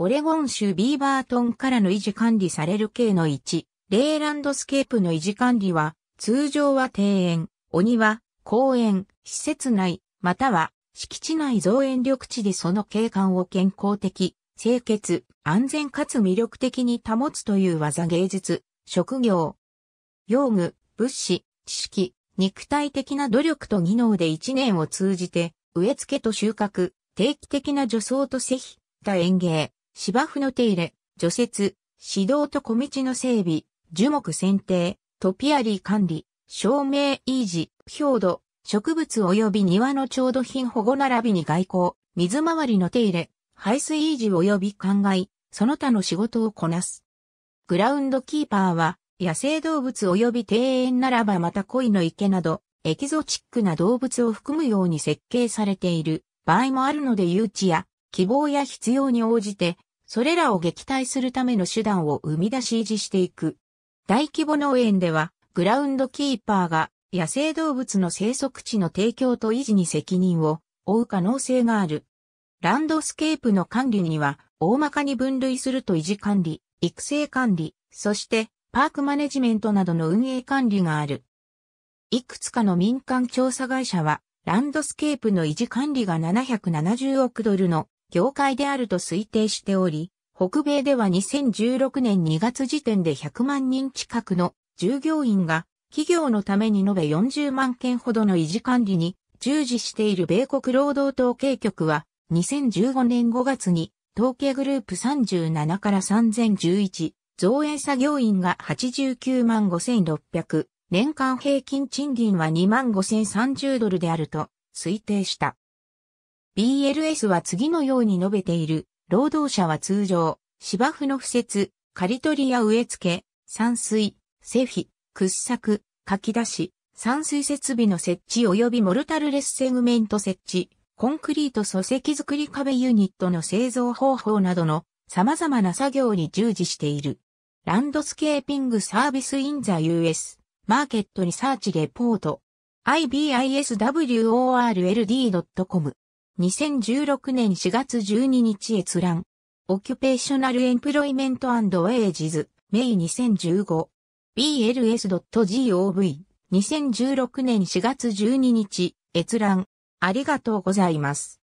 オレゴン州ビーバートンからの維持管理される系の1、レイランドスケープの維持管理は、通常は庭園、お庭、公園、施設内、または敷地内造園緑地でその景観を健康的、清潔、安全かつ魅力的に保つという技芸術、職業、用具、物資、知識、肉体的な努力と技能で1年を通じて、植え付けと収穫、定期的な除草と施肥、た園芸、芝生の手入れ、除雪、指導と小道の整備、樹木剪定、トピアリー管理、照明維持、表土、植物及び庭の調度品保護並びに外交、水回りの手入れ、排水維持及び灌漑、その他の仕事をこなす。グラウンドキーパーは、野生動物及び庭園ならばまた鯉の池など、エキゾチックな動物を含むように設計されている場合もあるので誘致や希望や必要に応じてそれらを撃退するための手段を生み出し維持していく。大規模農園では、グラウンドキーパーが野生動物の生息地の提供と維持に責任を負う可能性がある。ランドスケープの管理には、大まかに分類すると維持管理、育成管理、そしてパークマネジメントなどの運営管理がある。いくつかの民間調査会社は、ランドスケープの維持管理が770億ドルの業界であると推定しており、北米では2016年2月時点で100万人近くの従業員が企業のために延べ40万件ほどの維持管理に従事している米国労働統計局は2015年5月に統計グループ37から3011造営作業員が89万5600年間平均賃金は2万5030ドルであると推定した。BLS は次のように述べている。労働者は通常、芝生の敷設、刈り取りや植え付け、散水、施肥、掘削、書き出し、散水設備の設置及びモルタルレスセグメント設置、コンクリート礎石作り壁ユニットの製造方法などの様々な作業に従事している。ランドスケーピングサービスインザ US マーケットリサーチレポート ibisworld.com 2016年4月12日閲覧。オキュペーショナルエンプロイメントウェイジズ、メイ2015。bls.gov。2016年4月12日、閲覧。ありがとうございます。